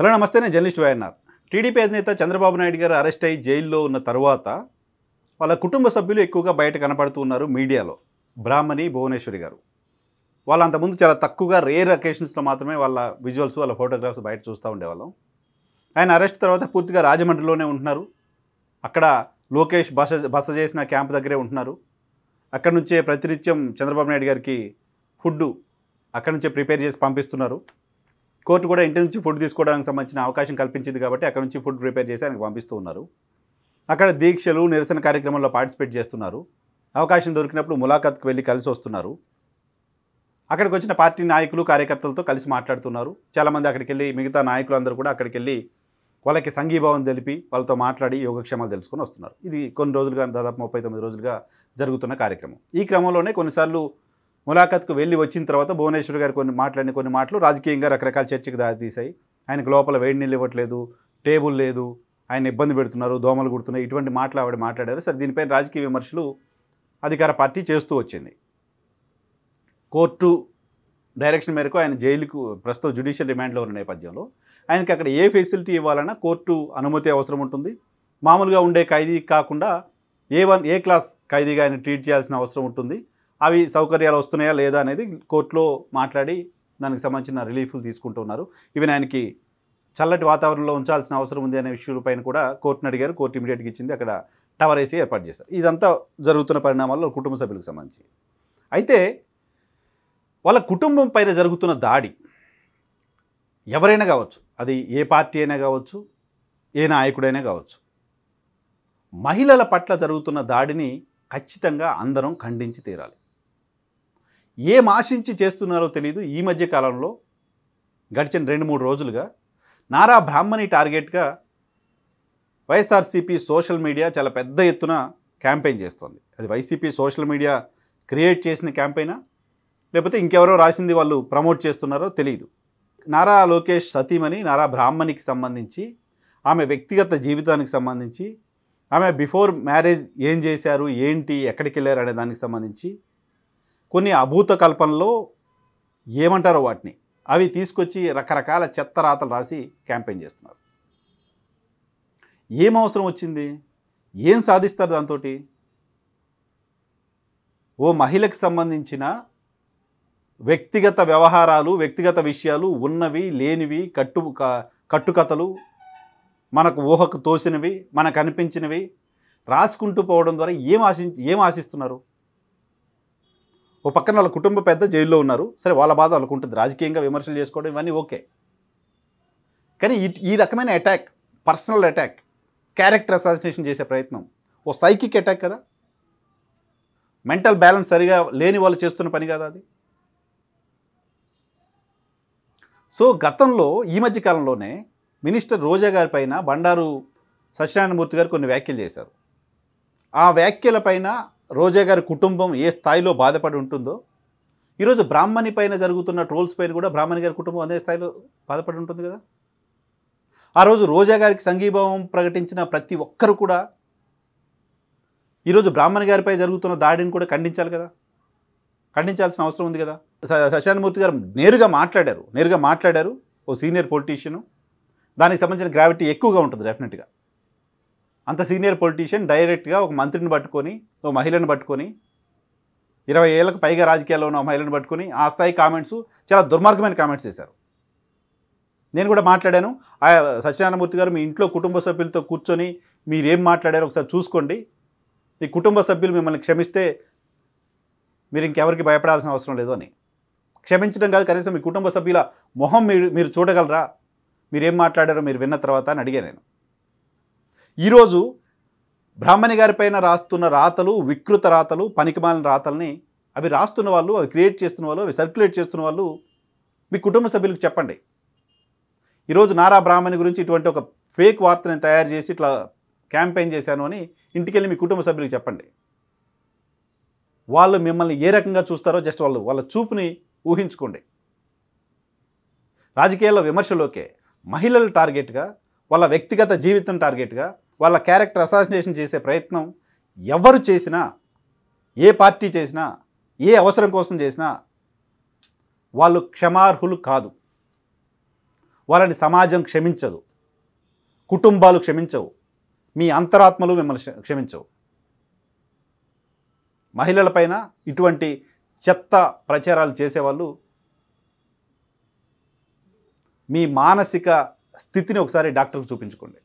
hello నమస్తే నేను journalist YNR TDP అధినేత చంద్రబాబు నాయుడు గారు అరెస్ట్ అయ్యి జైల్లో ఉన్న తర్వాత వాళ్ళ కుటుంబ సభ్యులు ఎక్కువగా బయట కనపడుతూ ఉన్నారు మీడియాలో బ్రాహ్మణి భువనేశ్వరి గారు వాళ్ళు అంతకుముందు చాలా తక్కువగా రేర్ అకేషన్స్లో మాత్రమే వాళ్ళ విజువల్స్ వాళ్ళ ఫోటోగ్రాఫ్స్ బయట చూస్తూ ఉండేవాళ్ళం ఆయన అరెస్ట్ తర్వాత పూర్తిగా రాజమండ్రిలోనే ఉంటున్నారు అక్కడ లోకేష్ బస బస చేసిన క్యాంప్ దగ్గరే ఉంటున్నారు అక్కడ నుంచే ప్రతినిత్యం చంద్రబాబు నాయుడు గారికి ఫుడ్ అక్కడ నుంచే ప్రిపేర్ చేసి పంపిస్తున్నారు కోర్టు కూడా ఇంటి నుంచి ఫుడ్ తీసుకోవడానికి సంబంధించిన అవకాశం కల్పించింది కాబట్టి అక్కడ నుంచి ఫుడ్ ప్రిపేర్ చేసి ఆయనకు పంపిస్తూ ఉన్నారు అక్కడ దీక్షలు నిరసన కార్యక్రమంలో పార్టిసిపేట్ చేస్తున్నారు అవకాశం దొరికినప్పుడు ములాఖాత్కి వెళ్ళి కలిసి వస్తున్నారు అక్కడికి వచ్చిన పార్టీ నాయకులు కార్యకర్తలతో కలిసి మాట్లాడుతున్నారు చాలామంది అక్కడికి వెళ్ళి మిగతా అందరూ కూడా అక్కడికి వెళ్ళి వాళ్ళకి సంఘీభావం తెలిపి వాళ్ళతో మాట్లాడి యోగక్షేమాలు తెలుసుకొని వస్తున్నారు ఇది కొన్ని రోజులుగా దాదాపు ముప్పై తొమ్మిది రోజులుగా జరుగుతున్న కార్యక్రమం ఈ క్రమంలోనే కొన్నిసార్లు ములాఖత్కు వెళ్ళి వచ్చిన తర్వాత భువనేశ్వర్ గారు కొన్ని మాట్లాడిన కొన్ని మాటలు రాజకీయంగా రకరకాల చర్చకు దారితీశాయి ఆయనకు లోపల వేడి నీళ్ళు ఇవ్వట్లేదు టేబుల్ లేదు ఆయన ఇబ్బంది పెడుతున్నారు దోమలు గుడుతున్నాయి ఇటువంటి మాటలు ఆవిడ మాట్లాడారు సరే దీనిపైన రాజకీయ విమర్శలు అధికార పార్టీ చేస్తూ వచ్చింది కోర్టు డైరెక్షన్ మేరకు ఆయన జైలుకు ప్రస్తుతం జ్యుడిషియల్ రిమాండ్లో ఉన్న నేపథ్యంలో ఆయనకి అక్కడ ఏ ఫెసిలిటీ ఇవ్వాలన్నా కోర్టు అనుమతి అవసరం ఉంటుంది మామూలుగా ఉండే ఖైదీ కాకుండా ఏ వన్ ఏ క్లాస్ ఖైదీగా ఆయన ట్రీట్ చేయాల్సిన అవసరం ఉంటుంది అవి సౌకర్యాలు వస్తున్నాయా లేదా అనేది కోర్టులో మాట్లాడి దానికి సంబంధించిన రిలీఫ్లు తీసుకుంటున్నారు ఈవెన్ ఆయనకి చల్లటి వాతావరణంలో ఉంచాల్సిన అవసరం ఉంది అనే విషయాలపైన కూడా కోర్టును అడిగారు కోర్టు ఇమీడియట్గా ఇచ్చింది అక్కడ టవర్ వేసి ఏర్పాటు చేశారు ఇదంతా జరుగుతున్న పరిణామాల్లో కుటుంబ సభ్యులకు సంబంధించి అయితే వాళ్ళ కుటుంబం పైన జరుగుతున్న దాడి ఎవరైనా కావచ్చు అది ఏ పార్టీ అయినా కావచ్చు ఏ నాయకుడైనా కావచ్చు మహిళల పట్ల జరుగుతున్న దాడిని ఖచ్చితంగా అందరం ఖండించి తీరాలి ఏం ఆశించి చేస్తున్నారో తెలియదు ఈ మధ్య కాలంలో గడిచిన రెండు మూడు రోజులుగా నారా బ్రాహ్మణి టార్గెట్గా వైఎస్ఆర్సీపీ సోషల్ మీడియా చాలా పెద్ద ఎత్తున క్యాంపెయిన్ చేస్తుంది అది వైసీపీ సోషల్ మీడియా క్రియేట్ చేసిన క్యాంపెయినా లేకపోతే ఇంకెవరో రాసింది వాళ్ళు ప్రమోట్ చేస్తున్నారో తెలియదు నారా లోకేష్ సతీమణి నారా బ్రాహ్మణికి సంబంధించి ఆమె వ్యక్తిగత జీవితానికి సంబంధించి ఆమె బిఫోర్ మ్యారేజ్ ఏం చేశారు ఏంటి ఎక్కడికి వెళ్ళారు అనే దానికి సంబంధించి కొన్ని అభూత కల్పనలో ఏమంటారో వాటిని అవి తీసుకొచ్చి రకరకాల చెత్త రాతలు రాసి క్యాంపెయిన్ చేస్తున్నారు ఏం అవసరం వచ్చింది ఏం సాధిస్తారు దాంతో ఓ మహిళకు సంబంధించిన వ్యక్తిగత వ్యవహారాలు వ్యక్తిగత విషయాలు ఉన్నవి లేనివి కట్టు కట్టుకథలు మనకు ఊహకు తోసినవి మనకు అనిపించినవి రాసుకుంటూ పోవడం ద్వారా ఏం ఆశించి ఏం ఆశిస్తున్నారు ఓ పక్కన వాళ్ళ కుటుంబ పెద్ద జైల్లో ఉన్నారు సరే వాళ్ళ బాధ వాళ్ళకు ఉంటుంది రాజకీయంగా విమర్శలు చేసుకోవడం ఇవన్నీ ఓకే కానీ ఈ రకమైన attack personal attack character assassination చేసే ప్రయత్నం ఓ సైకిక్ అటాక్ కదా మెంటల్ బ్యాలెన్స్ సరిగా లేని వాళ్ళు చేస్తున్న పని కదా అది సో గతంలో ఈ మధ్య కాలంలోనే మినిస్టర్ రోజా గారి పైన బండారు సత్యనారాయణమూర్తి గారు కొన్ని వ్యాఖ్యలు చేశారు ఆ వ్యాఖ్యల పైన రోజా గారి కుటుంబం ఏ స్థాయిలో బాధపడి ఉంటుందో ఈరోజు బ్రాహ్మణి పైన జరుగుతున్న ట్రోల్స్ పైన కూడా బ్రాహ్మణి గారి కుటుంబం అదే స్థాయిలో బాధపడి ఉంటుంది కదా ఆ రోజు రోజా గారికి సంఘీభావం ప్రకటించిన ప్రతి ఒక్కరు కూడా ఈరోజు బ్రాహ్మణి గారిపై జరుగుతున్న దాడిని కూడా ఖండించాలి కదా ఖండించాల్సిన అవసరం ఉంది కదా శశాంతమూర్తి గారు నేరుగా మాట్లాడారు నేరుగా మాట్లాడారు ఓ సీనియర్ పొలిటీషియను దానికి సంబంధించిన గ్రావిటీ ఎక్కువగా ఉంటుంది డెఫినెట్గా అంత సీనియర్ పొలిటీషియన్ డైరెక్ట్గా ఒక మంత్రిని పట్టుకొని ఓ మహిళను పట్టుకొని ఇరవై ఏళ్ళకు పైగా రాజకీయాల్లో ఉన్న మహిళను పట్టుకొని ఆ స్థాయి కామెంట్స్ చాలా దుర్మార్గమైన కామెంట్స్ చేశారు నేను కూడా మాట్లాడాను ఆ సత్యనారాయణమూర్తి గారు మీ ఇంట్లో కుటుంబ సభ్యులతో కూర్చొని మీరు ఏం మాట్లాడారో ఒకసారి చూసుకోండి మీ కుటుంబ సభ్యులు మిమ్మల్ని క్షమిస్తే మీరు ఇంకెవరికి భయపడాల్సిన అవసరం లేదు అని క్షమించడం కాదు కనీసం మీ కుటుంబ సభ్యుల మొహం మీరు మీరు చూడగలరా మీరేం మాట్లాడారో మీరు విన్న తర్వాత అని అడిగాను నేను ఈరోజు బ్రాహ్మణి గారి పైన రాస్తున్న రాతలు వికృత రాతలు పనికిమాలిన రాతల్ని అవి రాస్తున్న వాళ్ళు అవి క్రియేట్ చేస్తున్న వాళ్ళు అవి సర్క్యులేట్ చేస్తున్న వాళ్ళు మీ కుటుంబ సభ్యులకు చెప్పండి ఈరోజు నారా బ్రాహ్మణి గురించి ఇటువంటి ఒక ఫేక్ వార్తని తయారు చేసి ఇట్లా క్యాంపెయిన్ చేశాను అని ఇంటికెళ్ళి మీ కుటుంబ సభ్యులకు చెప్పండి వాళ్ళు మిమ్మల్ని ఏ రకంగా చూస్తారో జస్ట్ వాళ్ళు వాళ్ళ చూపుని ఊహించుకోండి రాజకీయాల్లో విమర్శలోకే మహిళలు టార్గెట్గా వాళ్ళ వ్యక్తిగత జీవితం టార్గెట్గా వాళ్ళ క్యారెక్టర్ అసాసినేషన్ చేసే ప్రయత్నం ఎవరు చేసినా ఏ పార్టీ చేసినా ఏ అవసరం కోసం చేసినా వాళ్ళు క్షమార్హులు కాదు వాళ్ళని సమాజం క్షమించదు కుటుంబాలు క్షమించవు మీ అంతరాత్మలు మిమ్మల్ని క్షమించవు మహిళలపైన ఇటువంటి చెత్త ప్రచారాలు చేసేవాళ్ళు మీ మానసిక స్థితిని ఒకసారి డాక్టర్కు చూపించుకోండి